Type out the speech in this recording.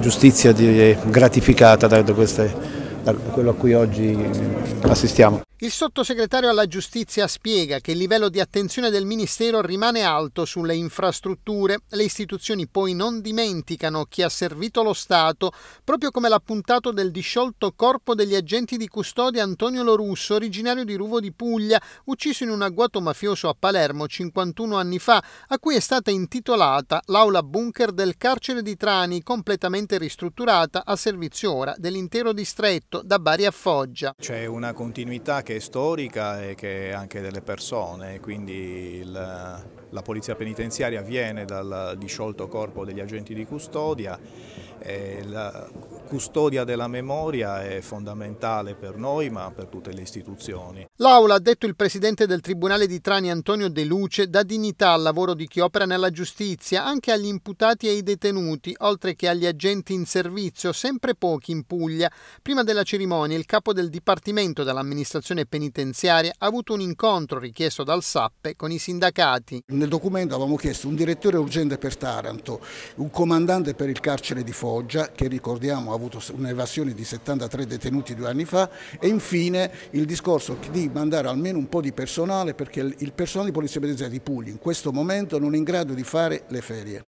giustizia eh, gratificata da, da, queste, da quello a cui oggi eh, assistiamo. Il sottosegretario alla giustizia spiega che il livello di attenzione del Ministero rimane alto sulle infrastrutture. Le istituzioni poi non dimenticano chi ha servito lo Stato, proprio come l'appuntato del disciolto corpo degli agenti di custodia Antonio Lorusso, originario di Ruvo di Puglia, ucciso in un agguato mafioso a Palermo 51 anni fa, a cui è stata intitolata l'aula bunker del carcere di Trani, completamente ristrutturata a servizio ora dell'intero distretto da Bari a Foggia. C'è una continuità che che è storica e che è anche delle persone, quindi il, la polizia penitenziaria viene dal disciolto corpo degli agenti di custodia, la custodia della memoria è fondamentale per noi ma per tutte le istituzioni. L'aula, ha detto il presidente del Tribunale di Trani Antonio De Luce, dà dignità al lavoro di chi opera nella giustizia, anche agli imputati e ai detenuti, oltre che agli agenti in servizio, sempre pochi in Puglia. Prima della cerimonia il capo del Dipartimento dell'amministrazione amministrazione penitenziaria ha avuto un incontro richiesto dal SAPPE con i sindacati. Nel documento avevamo chiesto un direttore urgente per Taranto, un comandante per il carcere di Foggia, che ricordiamo ha avuto un'evasione di 73 detenuti due anni fa, e infine il discorso di mandare almeno un po' di personale perché il personale di polizia penitenziaria di Puglia in questo momento non è in grado di fare le ferie.